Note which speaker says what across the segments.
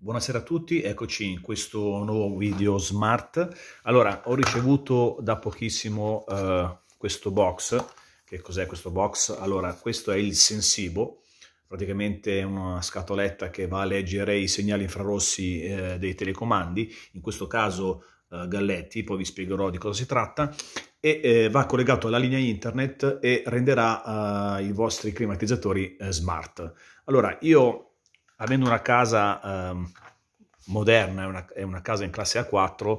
Speaker 1: Buonasera a tutti, eccoci in questo nuovo video smart. Allora, ho ricevuto da pochissimo uh, questo box. Che cos'è questo box? Allora, questo è il Sensibo, praticamente una scatoletta che va a leggere i segnali infrarossi eh, dei telecomandi, in questo caso eh, Galletti, poi vi spiegherò di cosa si tratta, e eh, va collegato alla linea internet e renderà eh, i vostri climatizzatori eh, smart. Allora, io avendo una casa eh, moderna, è una, è una, casa in classe A4,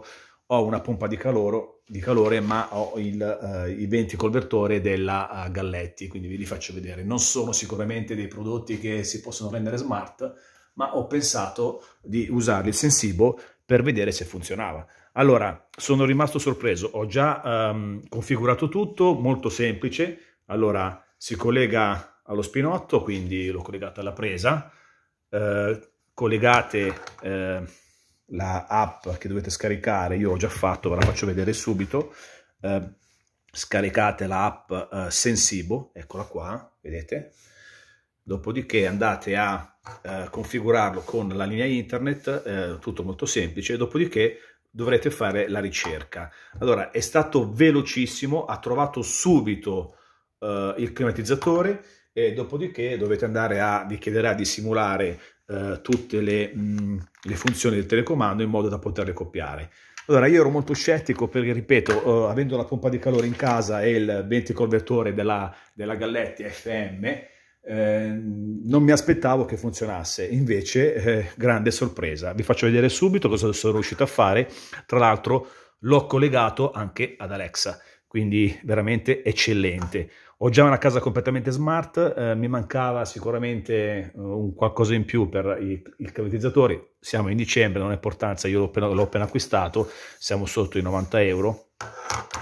Speaker 1: ho una pompa di, caloro, di calore, ma ho il, eh, i venti col colvertore della uh, Galletti, quindi vi li faccio vedere. Non sono sicuramente dei prodotti che si possono rendere smart, ma ho pensato di usare il Sensibo per vedere se funzionava. Allora, sono rimasto sorpreso, ho già um, configurato tutto, molto semplice. Allora, si collega allo spinotto, quindi l'ho collegato alla presa, eh, collegate eh, la app che dovete scaricare, io ho già fatto, ve la faccio vedere subito, eh, scaricate l'app app eh, Sensibo, eccola qua, vedete? Dopodiché andate a eh, configurarlo con la linea internet, tutto molto semplice, dopodiché dovrete fare la ricerca. Allora, è stato velocissimo, ha trovato subito il climatizzatore, e dopodiché dovete andare a, vi chiederà di simulare eh, tutte le, mh, mm, le, funzioni del telecomando in modo da poterle copiare. Allora io ero molto scettico perché, ripeto, eh, avendo la pompa di calore in casa e il venticolvettore della, della Galletti FM, eh, non mi aspettavo che funzionasse, invece eh, grande sorpresa. Vi faccio vedere subito cosa sono riuscito a fare, tra l'altro l'ho collegato anche ad Alexa quindi veramente eccellente. Ho già una casa completamente smart, eh, mi mancava sicuramente eh, un qualcosa in più per i, i climatizzatori, siamo in dicembre, non è importanza, io l'ho appena, appena, acquistato, siamo sotto i 90 euro,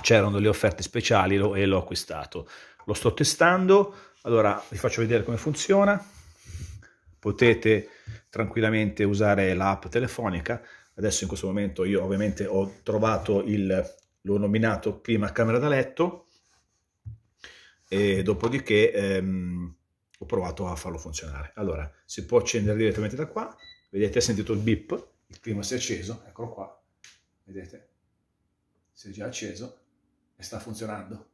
Speaker 1: c'erano delle offerte speciali e l'ho acquistato. Lo sto testando, allora vi faccio vedere come funziona, potete tranquillamente usare l'app telefonica, adesso in questo momento io ovviamente ho trovato il l'ho nominato prima a camera da letto e dopodiché ehm, ho provato a farlo funzionare. Allora, si può accendere direttamente da qua, vedete, ha sentito il beep, il primo si è acceso, eccolo qua, vedete, si è già acceso e sta funzionando.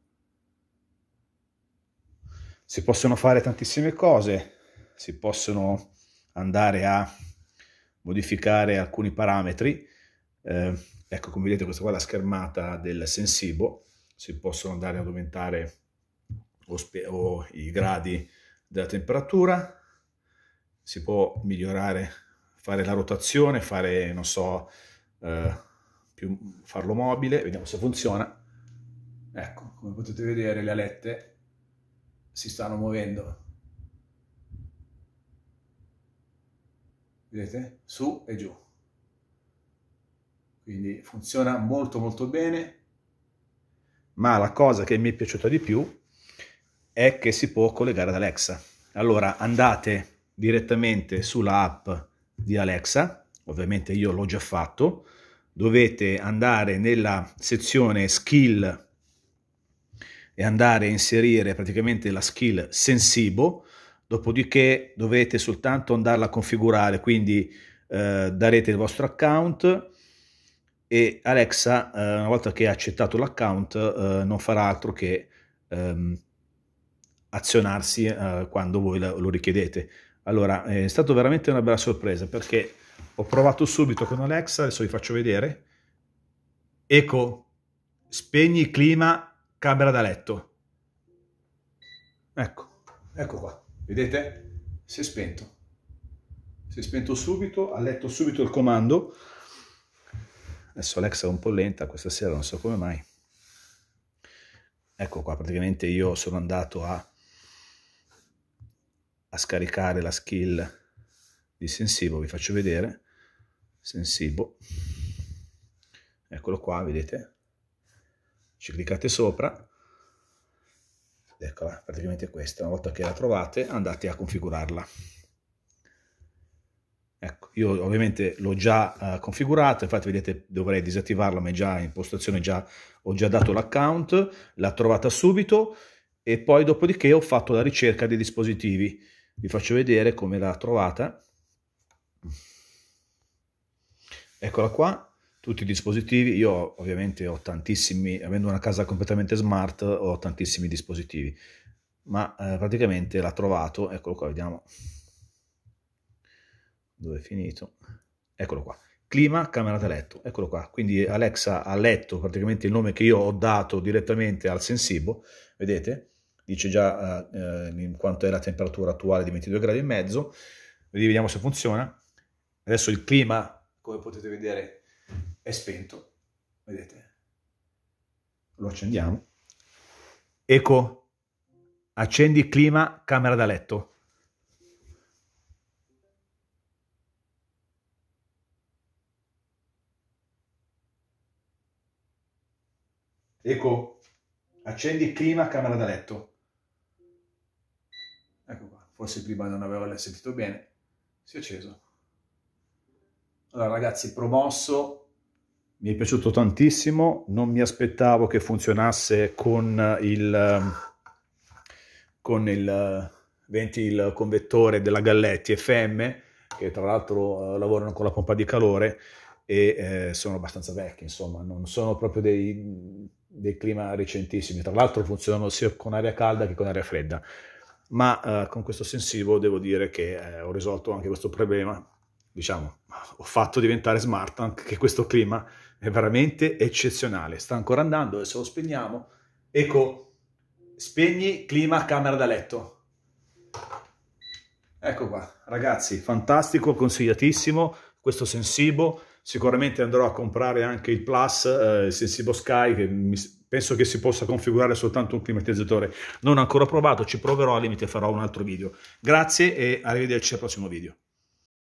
Speaker 1: Si possono fare tantissime cose, si possono andare a modificare alcuni parametri, eh, Ecco, come vedete questa qua è la schermata del Sensibo, si possono andare ad aumentare o, o i gradi della temperatura, si può migliorare, fare la rotazione, fare, non so, eh, più, farlo mobile, vediamo se funziona. Ecco, come potete vedere le alette si stanno muovendo. Vedete? Su e giù. Quindi funziona molto molto bene, ma la cosa che mi è piaciuta di più è che si può collegare ad Alexa. Allora andate direttamente sulla app di Alexa, ovviamente io l'ho già fatto, dovete andare nella sezione skill e andare a inserire praticamente la skill Sensibo, dopodiché dovete soltanto andarla a configurare, quindi eh, darete il vostro account, e Alexa, eh, una volta che ha accettato l'account, eh, non farà altro che ehm, azionarsi eh, quando voi lo richiedete. Allora, eh, è stata veramente una bella sorpresa perché ho provato subito con Alexa, adesso vi faccio vedere. Eco, spegni clima, camera da letto. Ecco, ecco qua, vedete? Si è spento. Si è spento subito, ha letto subito il comando. Adesso Alexa è un po' lenta questa sera, non so come mai. Ecco qua, praticamente io sono andato a, a scaricare la skill di Sensibo, vi faccio vedere. Sensibo. Eccolo qua, vedete? Ci cliccate sopra. Eccola, praticamente questa. Una volta che la trovate andate a configurarla. Ecco, io ovviamente l'ho già uh, configurato, infatti vedete dovrei disattivarla, ma è già in postazione, già, ho già dato l'account, l'ha trovata subito e poi dopodiché ho fatto la ricerca dei dispositivi. Vi faccio vedere come l'ha trovata. Eccola qua, tutti i dispositivi, io ovviamente ho tantissimi, avendo una casa completamente smart, ho tantissimi dispositivi, ma eh, praticamente l'ha trovato, eccolo qua, vediamo dove è finito? Eccolo qua. Clima, camera da letto, eccolo qua. Quindi Alexa ha letto praticamente il nome che io ho dato direttamente al Sensibo, vedete? Dice già eh, eh in quanto è la temperatura attuale di 22 gradi e mezzo. Vediamo se funziona. Adesso il clima, come potete vedere, è spento. Vedete? Lo accendiamo. Eco, accendi clima, camera da letto. Ecco, accendi il clima camera da letto. Ecco qua, forse prima non avevo sentito bene. Si è acceso. Allora ragazzi, promosso. Mi è piaciuto tantissimo, non mi aspettavo che funzionasse con il, con il il convettore della Galletti FM, che tra l'altro eh, lavorano con la pompa di calore e eh, sono abbastanza vecchi, insomma, non sono proprio dei, del clima recentissimi. Tra l'altro funzionano sia con aria calda che con aria fredda. Ma eh, con questo sensivo devo dire che eh, ho risolto anche questo problema. Diciamo, ho fatto diventare smart anche questo clima è veramente eccezionale. Sta ancora andando, adesso lo spegniamo. Ecco, spegni clima camera da letto. Ecco qua, ragazzi, fantastico, consigliatissimo questo sensibo Sicuramente andrò a comprare anche il Plus eh, Sensibo Sky che mi, penso che si possa configurare soltanto un climatizzatore. Non ho ancora provato, ci proverò, al limite farò un altro video. Grazie e arrivederci al prossimo video.